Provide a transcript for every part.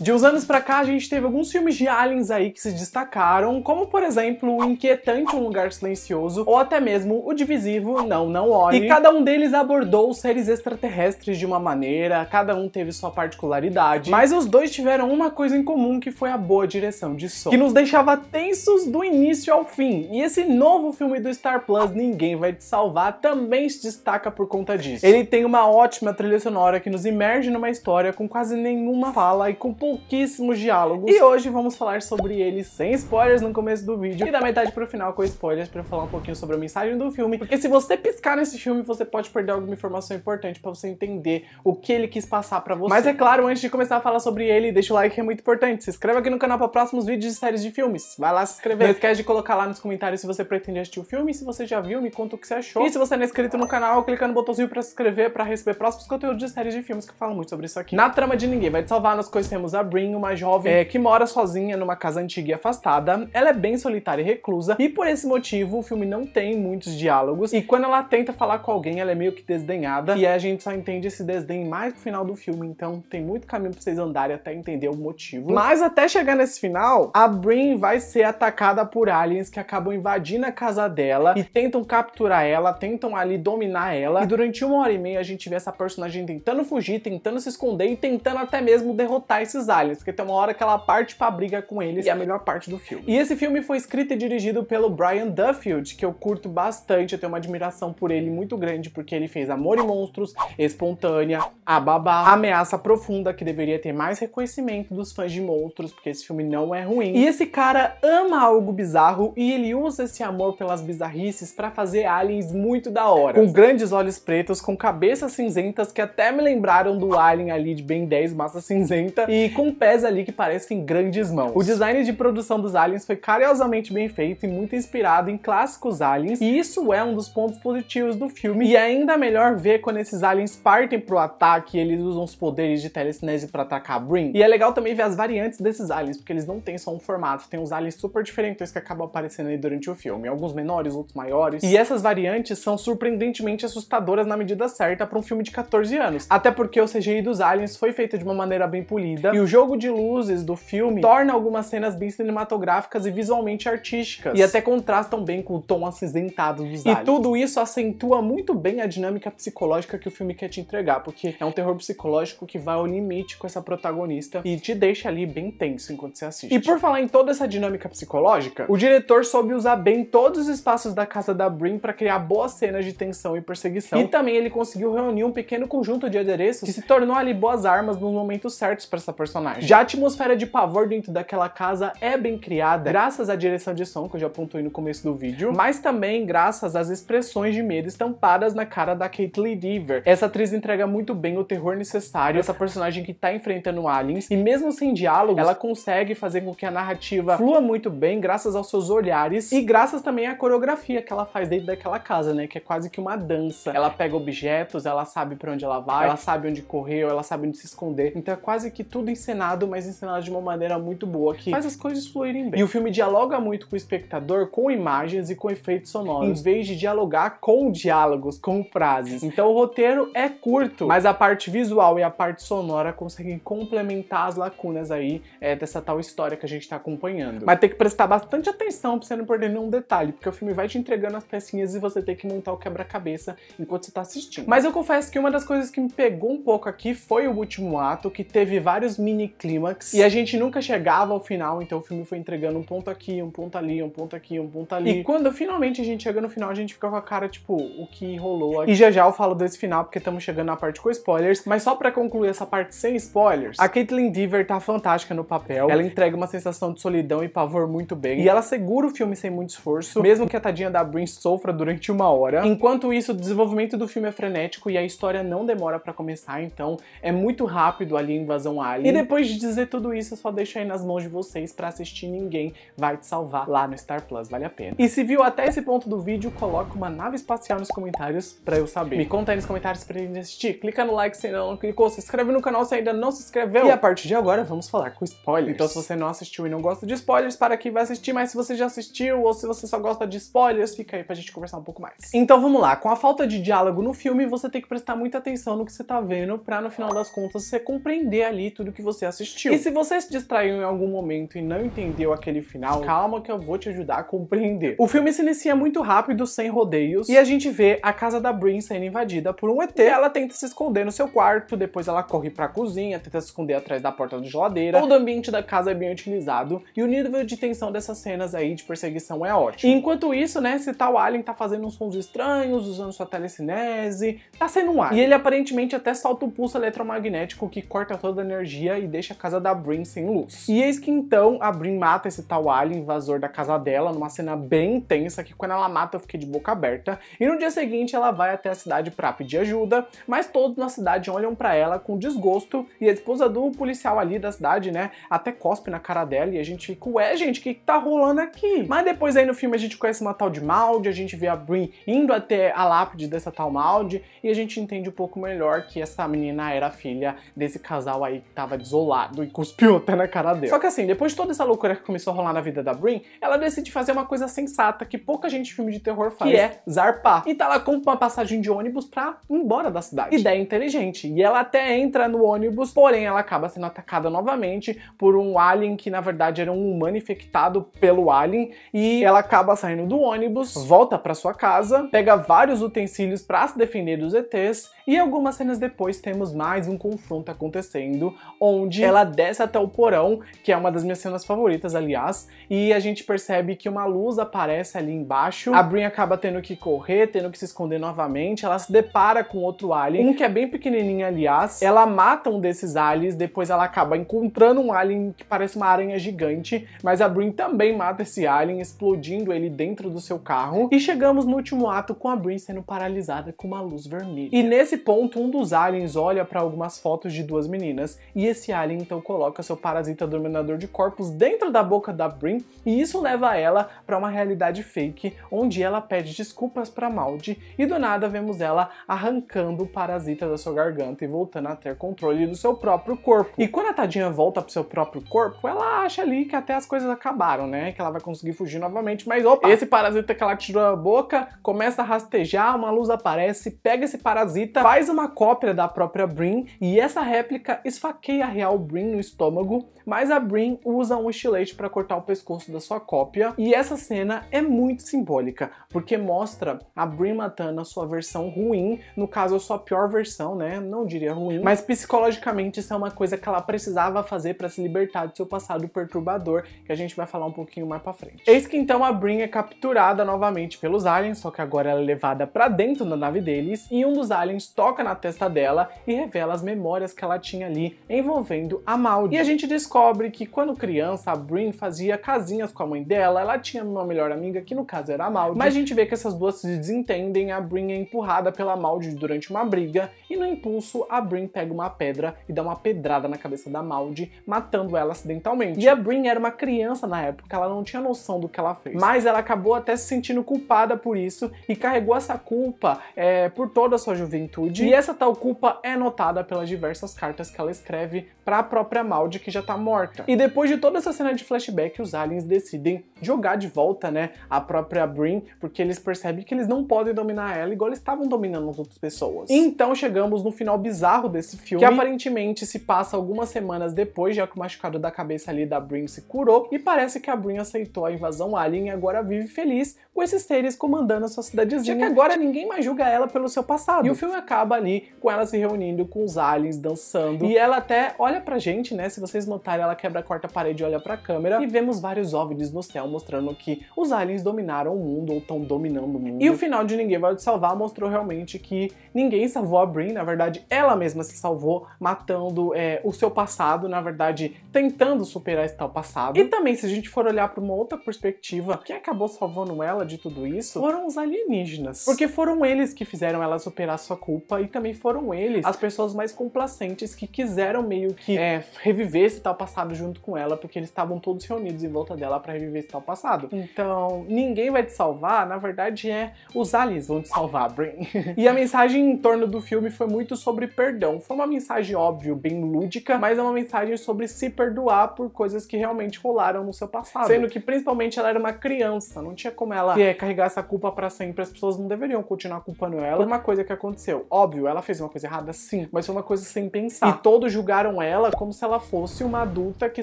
De uns anos pra cá, a gente teve alguns filmes de aliens aí que se destacaram, como por exemplo, O Inquietante Um Lugar Silencioso, ou até mesmo O Divisivo Não Não Olhe. E cada um deles abordou os seres extraterrestres de uma maneira, cada um teve sua particularidade, mas os dois tiveram uma coisa em comum que foi a boa direção de som, que nos deixava tensos do início ao fim. E esse novo filme do Star Plus, Ninguém Vai Te Salvar, também se destaca por conta disso. Ele tem uma ótima trilha sonora que nos imerge numa história com quase nenhuma fala e com pouquíssimos diálogos. E hoje vamos falar sobre ele sem spoilers no começo do vídeo e da metade pro final com spoilers para falar um pouquinho sobre a mensagem do filme, porque se você piscar nesse filme, você pode perder alguma informação importante para você entender o que ele quis passar para você. Mas é claro, antes de começar a falar sobre ele, deixa o like que é muito importante. Se inscreve aqui no canal para próximos vídeos de séries de filmes. Vai lá se inscrever. Não esquece de colocar lá nos comentários se você pretende assistir o filme, se você já viu, me conta o que você achou. E se você não é inscrito no canal, clica no botãozinho para se inscrever para receber próximos conteúdos de séries de filmes que falam muito sobre isso aqui. Na trama de ninguém vai te salvar, nós conhecemos a a Brin, uma jovem é, que mora sozinha numa casa antiga e afastada. Ela é bem solitária e reclusa, e por esse motivo o filme não tem muitos diálogos. E quando ela tenta falar com alguém, ela é meio que desdenhada, e a gente só entende esse desdém mais pro final do filme. Então tem muito caminho pra vocês andarem até entender o motivo. Mas até chegar nesse final, a Brin vai ser atacada por aliens que acabam invadindo a casa dela e tentam capturar ela, tentam ali dominar ela. E durante uma hora e meia a gente vê essa personagem tentando fugir, tentando se esconder e tentando até mesmo derrotar esses aliens, porque tem uma hora que ela parte pra briga com eles, e é a melhor parte do filme. E esse filme foi escrito e dirigido pelo Brian Duffield, que eu curto bastante, eu tenho uma admiração por ele muito grande, porque ele fez Amor e Monstros, Espontânea, A Babá, Ameaça Profunda, que deveria ter mais reconhecimento dos fãs de monstros, porque esse filme não é ruim. E esse cara ama algo bizarro e ele usa esse amor pelas bizarrices para fazer aliens muito da hora. Com grandes olhos pretos, com cabeças cinzentas que até me lembraram do alien ali de Ben 10 massa cinzenta e com pés ali que parecem grandes mãos. O design de produção dos aliens foi carinhosamente bem feito e muito inspirado em clássicos aliens, e isso é um dos pontos positivos do filme, e é ainda melhor ver quando esses aliens partem pro ataque eles usam os poderes de telecinese para atacar a Brin. E é legal também ver as variantes desses aliens, porque eles não têm só um formato, tem uns aliens super diferentes que acabam aparecendo aí durante o filme, alguns menores, outros maiores. E essas variantes são surpreendentemente assustadoras na medida certa para um filme de 14 anos. Até porque o CGI dos aliens foi feito de uma maneira bem polida e o jogo de luzes do filme torna algumas cenas bem cinematográficas e visualmente artísticas, e até contrastam bem com o tom acinzentado dos aliens. E tudo isso acentua muito bem a dinâmica psicológica que o filme quer te entregar, porque é um terror psicológico que vai ao limite com essa protagonista e te deixa ali bem tenso enquanto você assiste. E por falar em toda essa dinâmica psicológica, o diretor soube usar bem todos os espaços da casa da Brin para criar boas cenas de tensão e perseguição. E também ele conseguiu reunir um pequeno conjunto de adereços que se tornou ali boas armas nos momentos certos para essa personagem personagem. Já a atmosfera de pavor dentro daquela casa é bem criada, é. graças à direção de som que eu já apontei no começo do vídeo, uhum. mas também graças às expressões de medo estampadas na cara da Kate Lee Deaver. Essa atriz entrega muito bem o terror necessário, essa personagem que tá enfrentando aliens, e mesmo sem diálogo, ela consegue fazer com que a narrativa flua muito bem, graças aos seus olhares, e graças também à coreografia que ela faz dentro daquela casa, né, que é quase que uma dança. Ela pega objetos, ela sabe para onde ela vai, ela sabe onde correu, ela sabe onde se esconder, então é quase que tudo em encenado, mas encenado de uma maneira muito boa que faz as coisas fluírem bem. E o filme dialoga muito com o espectador, com imagens e com efeitos sonoros, em vez de dialogar com diálogos, com frases. Então o roteiro é curto, mas a parte visual e a parte sonora conseguem complementar as lacunas aí é, dessa tal história que a gente tá acompanhando. Mas tem que prestar bastante atenção pra você não perder nenhum detalhe, porque o filme vai te entregando as pecinhas e você tem que montar o quebra-cabeça enquanto você tá assistindo. Mas eu confesso que uma das coisas que me pegou um pouco aqui foi o último ato, que teve vários mini clímax. E a gente nunca chegava ao final, então o filme foi entregando um ponto aqui, um ponto ali, um ponto aqui, um ponto ali. E quando finalmente a gente chega no final, a gente fica com a cara, tipo, o que rolou aqui. E já já eu falo desse final, porque estamos chegando na parte com spoilers. Mas só para concluir essa parte sem spoilers, a Caitlyn Dever tá fantástica no papel. Ela entrega uma sensação de solidão e pavor muito bem. E ela segura o filme sem muito esforço, mesmo que a tadinha da Brin sofra durante uma hora. Enquanto isso, o desenvolvimento do filme é frenético e a história não demora para começar, então é muito rápido ali a invasão alien depois de dizer tudo isso, eu só deixo aí nas mãos de vocês para assistir Ninguém Vai Te Salvar lá no Star Plus, vale a pena. E se viu até esse ponto do vídeo, coloca uma nave espacial nos comentários para eu saber. Me conta aí nos comentários pra gente assistir. Clica no like se ainda não clicou, se inscreve no canal se ainda não se inscreveu. E a partir de agora, vamos falar com spoilers. Então se você não assistiu e não gosta de spoilers, para aqui vai assistir, mas se você já assistiu ou se você só gosta de spoilers, fica aí pra gente conversar um pouco mais. Então vamos lá, com a falta de diálogo no filme, você tem que prestar muita atenção no que você tá vendo para no final das contas você compreender ali tudo que você assistiu. E se você se distraiu em algum momento e não entendeu aquele final, calma que eu vou te ajudar a compreender. O filme se inicia muito rápido, sem rodeios, e a gente vê a casa da Brin sendo invadida por um ET. Ela tenta se esconder no seu quarto, depois ela corre pra cozinha, tenta se esconder atrás da porta da geladeira. Todo o ambiente da casa é bem utilizado, e o nível de tensão dessas cenas aí de perseguição é ótimo. E enquanto isso, né, esse tal alien tá fazendo uns sons estranhos, usando sua telecinese, tá sendo um ar. E ele aparentemente até solta um pulso eletromagnético que corta toda a energia e deixa a casa da Brin sem luz. E eis que então a Brin mata esse tal alien invasor da casa dela numa cena bem intensa que quando ela mata eu fiquei de boca aberta. E no dia seguinte ela vai até a cidade para pedir ajuda, mas todos na cidade olham para ela com desgosto e a esposa do policial ali da cidade, né, até cospe na cara dela e a gente fica, ué, gente, o que, que tá rolando aqui? Mas depois aí no filme a gente conhece uma tal de Maldi, a gente vê a Brin indo até a lápide dessa tal Maldi e a gente entende um pouco melhor que essa menina era filha desse casal aí que tava isolado e cuspiu até na cara dele. Só que assim, depois de toda essa loucura que começou a rolar na vida da Brin, ela decide fazer uma coisa sensata que pouca gente de filme de terror faz, que é zarpar. Então tá ela compra uma passagem de ônibus pra ir embora da cidade. Ideia é inteligente. E ela até entra no ônibus, porém ela acaba sendo atacada novamente por um alien que na verdade era um humano infectado pelo alien e ela acaba saindo do ônibus, volta para sua casa, pega vários utensílios para se defender dos ETs e algumas cenas depois temos mais um confronto acontecendo onde onde ela desce até o porão, que é uma das minhas cenas favoritas, aliás, e a gente percebe que uma luz aparece ali embaixo. A Brin acaba tendo que correr, tendo que se esconder novamente. Ela se depara com outro alien, um que é bem pequenininho, aliás. Ela mata um desses aliens, depois ela acaba encontrando um alien que parece uma aranha gigante, mas a Brin também mata esse alien, explodindo ele dentro do seu carro. E chegamos no último ato com a Brin sendo paralisada com uma luz vermelha. E nesse ponto, um dos aliens olha para algumas fotos de duas meninas e esse alien então coloca seu parasita dominador de corpos dentro da boca da Brim e isso leva ela para uma realidade fake onde ela pede desculpas para Maldi e do nada vemos ela arrancando o parasita da sua garganta e voltando a ter controle do seu próprio corpo. E quando a tadinha volta pro seu próprio corpo, ela acha ali que até as coisas acabaram, né? Que ela vai conseguir fugir novamente, mas opa, esse parasita que ela tirou da boca começa a rastejar, uma luz aparece, pega esse parasita, faz uma cópia da própria Brim e essa réplica esfaqueia real Brin no estômago mas a Brin usa um estilete para cortar o pescoço da sua cópia, e essa cena é muito simbólica, porque mostra a Brin matando a sua versão ruim, no caso a sua pior versão, né? Não diria ruim, mas psicologicamente isso é uma coisa que ela precisava fazer para se libertar do seu passado perturbador, que a gente vai falar um pouquinho mais para frente. Eis que então a Brin é capturada novamente pelos aliens, só que agora ela é levada para dentro da nave deles e um dos aliens toca na testa dela e revela as memórias que ela tinha ali envolvendo a Maldi. E a gente descobre descobre que quando criança, a Brin fazia casinhas com a mãe dela, ela tinha uma melhor amiga, que no caso era a Maldi, mas a gente vê que essas duas se desentendem, a Brin é empurrada pela Maldi durante uma briga, e no impulso, a Brin pega uma pedra e dá uma pedrada na cabeça da Maldi, matando ela acidentalmente. E a Brin era uma criança na época, ela não tinha noção do que ela fez. Mas ela acabou até se sentindo culpada por isso, e carregou essa culpa é, por toda a sua juventude, e essa tal culpa é notada pelas diversas cartas que ela escreve para a própria Maldi, que já tá morta. E depois de toda essa cena de flashback, os aliens decidem jogar de volta, né, a própria Brin, porque eles percebem que eles não podem dominar ela igual eles estavam dominando as outras pessoas. Então chegamos no final bizarro desse filme, que aparentemente se passa algumas semanas depois, já que o machucado da cabeça ali da Brin se curou, e parece que a Brin aceitou a invasão alien e agora vive feliz com esses seres comandando a sua cidadezinha. Já que agora ninguém mais julga ela pelo seu passado. E o filme acaba ali com ela se reunindo com os aliens, dançando. E ela até olha pra gente, né, se vocês notarem ela quebra a quarta parede e olha pra câmera e vemos vários OVNIs no céu mostrando que os aliens dominaram o mundo ou estão dominando o mundo. E o final de Ninguém Vai Te Salvar mostrou realmente que ninguém salvou a Brin, na verdade ela mesma se salvou matando é, o seu passado, na verdade tentando superar esse tal passado. E também se a gente for olhar para uma outra perspectiva, quem acabou salvando ela de tudo isso foram os alienígenas. Porque foram eles que fizeram ela superar sua culpa e também foram eles as pessoas mais complacentes que quiseram meio que é, reviver esse tal passado passado junto com ela, porque eles estavam todos reunidos em volta dela para reviver esse tal passado. Então, ninguém vai te salvar, na verdade é os aliens vão te salvar, Brain. e a mensagem em torno do filme foi muito sobre perdão. Foi uma mensagem óbvia, bem lúdica, mas é uma mensagem sobre se perdoar por coisas que realmente rolaram no seu passado. Sendo que principalmente ela era uma criança, não tinha como ela é, carregar essa culpa para sempre. As pessoas não deveriam continuar culpando ela por uma coisa que aconteceu. Óbvio, ela fez uma coisa errada sim, mas foi uma coisa sem pensar. E todos julgaram ela como se ela fosse uma adulta que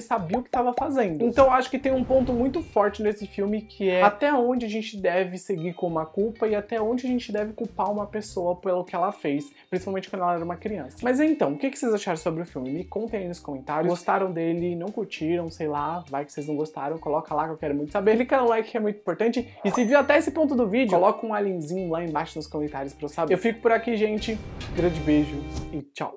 sabia o que estava fazendo. Então acho que tem um ponto muito forte nesse filme que é até onde a gente deve seguir com uma culpa e até onde a gente deve culpar uma pessoa pelo que ela fez, principalmente quando ela era uma criança. Mas então, o que vocês acharam sobre o filme? Me contem aí nos comentários. Gostaram dele? Não curtiram? Sei lá, vai que vocês não gostaram, coloca lá que eu quero muito saber. Clica no like que é muito importante. E se viu até esse ponto do vídeo, coloca um alienzinho lá embaixo nos comentários pra eu saber. Eu fico por aqui, gente. Grande beijo e tchau.